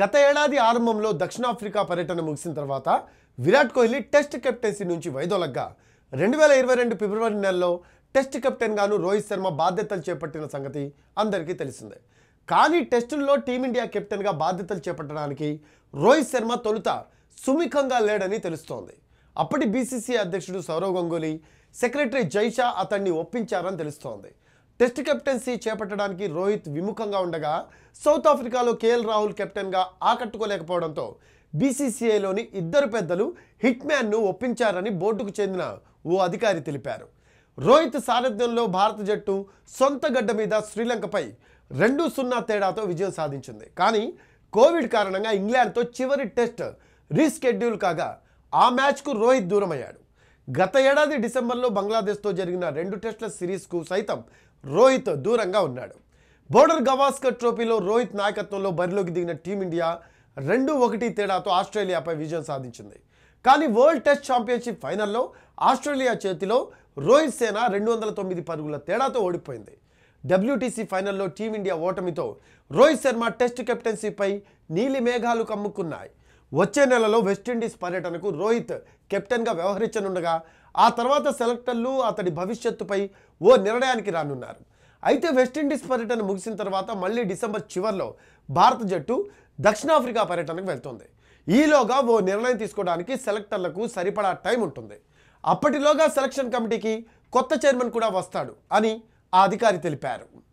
గత ఏడాది ఆరంభంలో దక్షిణాఫ్రికా పర్యటన ముగిసిన తర్వాత విరాట్ కోహ్లీ టెస్ట్ కెప్టెన్సీ నుంచి వైదొలగ్గా రెండు వేల ఇరవై రెండు ఫిబ్రవరి నెలలో టెస్ట్ కెప్టెన్గాను రోహిత్ శర్మ బాధ్యతలు చేపట్టిన సంగతి అందరికీ తెలిసిందే కానీ టెస్టుల్లో టీమిండియా కెప్టెన్గా బాధ్యతలు చేపట్టడానికి రోహిత్ శర్మ తొలుత సుముఖంగా లేడని తెలుస్తోంది అప్పటి బీసీసీ అధ్యక్షుడు సౌరవ్ గంగూలీ సెక్రటరీ జైషా అతన్ని ఒప్పించారని తెలుస్తోంది టెస్ట్ కెప్టెన్సీ చేపట్టడానికి రోహిత్ విముఖంగా ఉండగా సౌత్ ఆఫ్రికాలో కేఎల్ రాహుల్ కెప్టెన్గా ఆకట్టుకోలేకపోవడంతో బీసీసీఐలోని ఇద్దరు పెద్దలు హిట్ మ్యాన్ను ఒప్పించారని బోర్డుకు చెందిన ఓ అధికారి తెలిపారు రోహిత్ సారథ్యంలో భారత జట్టు సొంత గడ్డ మీద శ్రీలంకపై రెండు సున్నా తేడాతో విజయం సాధించింది కానీ కోవిడ్ కారణంగా ఇంగ్లాండ్తో చివరి టెస్ట్ రీస్కెడ్యూల్ కాగా ఆ మ్యాచ్కు రోహిత్ దూరమయ్యాడు గత ఏడాది డిసెంబర్లో బంగ్లాదేశ్తో జరిగిన రెండు టెస్టుల సిరీస్కు సైతం రోహిత్ దూరంగా ఉన్నాడు బోర్డర్ గవాస్కర్ ట్రోఫీలో రోహిత్ నాయకత్వంలో బరిలోకి దిగిన టీమిండియా రెండు ఒకటి తేడాతో ఆస్ట్రేలియాపై విజయం సాధించింది కానీ వరల్డ్ టెస్ట్ ఛాంపియన్షిప్ ఫైనల్లో ఆస్ట్రేలియా చేతిలో రోహిత్ సేన రెండు వందల తొమ్మిది పరుగుల తేడాతో ఓడిపోయింది డబ్ల్యూటీసీ ఫైనల్లో టీమిండియా ఓటమితో రోహిత్ శర్మ టెస్ట్ కెప్టెన్సీపై నీలి మేఘాలు కమ్ముకున్నాయి వచ్చే నెలలో వెస్టిండీస్ పర్యటనకు రోహిత్ కెప్టెన్గా వ్యవహరించనుండగా ఆ తర్వాత సెలెక్టర్లు అతడి భవిష్యత్తుపై ఓ నిర్ణయానికి రానున్నారు అయితే వెస్టిండీస్ పర్యటన ముగిసిన తర్వాత మళ్ళీ డిసెంబర్ చివరిలో భారత జట్టు దక్షిణాఫ్రికా పర్యటనకు వెళ్తుంది ఈలోగా ఓ నిర్ణయం తీసుకోవడానికి సెలెక్టర్లకు సరిపడా టైం ఉంటుంది అప్పటిలోగా సెలక్షన్ కమిటీకి కొత్త చైర్మన్ కూడా వస్తాడు అని ఆ అధికారి తెలిపారు